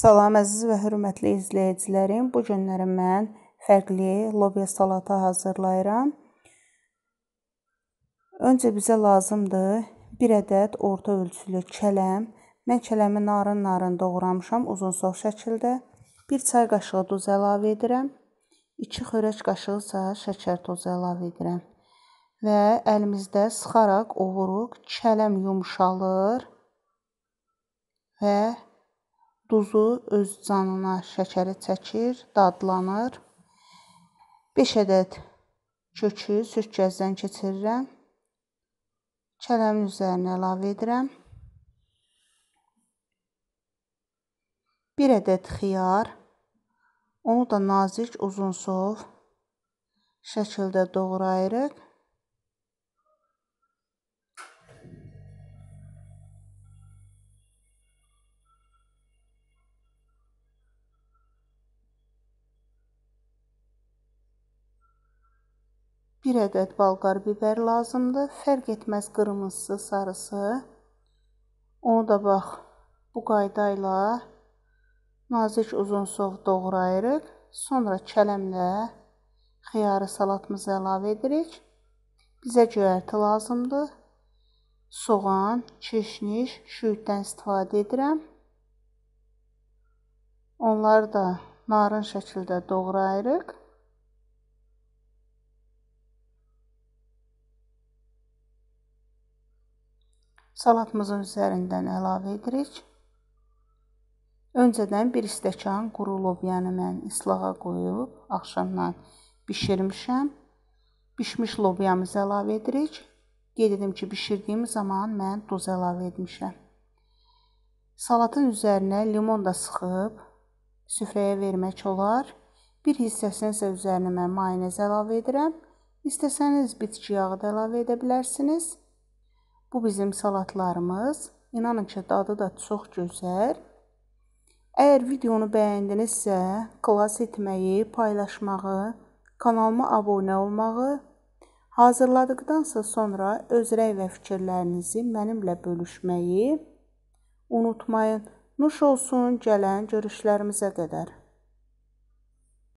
Salam əziz və hörmətli izləyicilərim. Bu günləri mən fərqli lobiya salatı hazırlayıram. Öncə bizə lazımdır 1 ədəd orta ölçülü kələm. Mən kələmi narın-narın doğramışam uzun sov şəkildə. 1 çay qaşığı duz əlavə edirəm. 2 xörək qaşığı isə şəkər tozu əlavə edirəm. Və əlimizdə sıxaraq ovuruq. Kələm yumşalır və Duzu öz canına şəkəri çəkir, dadlanır. 5 ədəd kökü sütkəzdən keçirirəm. Kələmin üzərinə əlavə edirəm. 1 ədəd xiyar. Onu da nazik uzunsov şəkildə doğrayırıq. 1 ədəd balqar biber lazımdır. Fərq etməz qırmızısı, sarısı. Onu da bax bu qayda ilə nazik uzunsov doğrayırıq. Sonra kələmlə xiyarı salatımızı əlavə edirik. Bizə göyərti lazımdır. Soğan, kişniş, şüyüddən istifadə edirəm. Onları da narın şəkildə doğrayırıq. Salatımızın üzərindən əlavə edirik. Öncədən bir stəkan quru lobyanı yəni mən islağa qoyub axşamdan bişirmişəm. Bişmiş lobyamızı əlavə edirik. Qeyd edim ki, bişirdiyim zaman mən duz əlavə etmişəm. Salatın üzərinə limon da sıxıb süfrəyə vermək olar. Bir hissəsini isə üzərinə mən mayonez əlavə edirəm. İstəsəniz bitki yağı da əlavə edə bilərsiniz. Bu bizim salatlarımız. İnanın ki, dadı da çox gözəl. Əgər videonu bəyəndinizsə, klas etməyi, paylaşmağı, kanalıma abunə olmağı, hazırladıqdansa sonra öz rəy və fikirlərinizi mənimlə bölüşməyi unutmayın. Nuş olsun gələn görüşlərimizə qədər.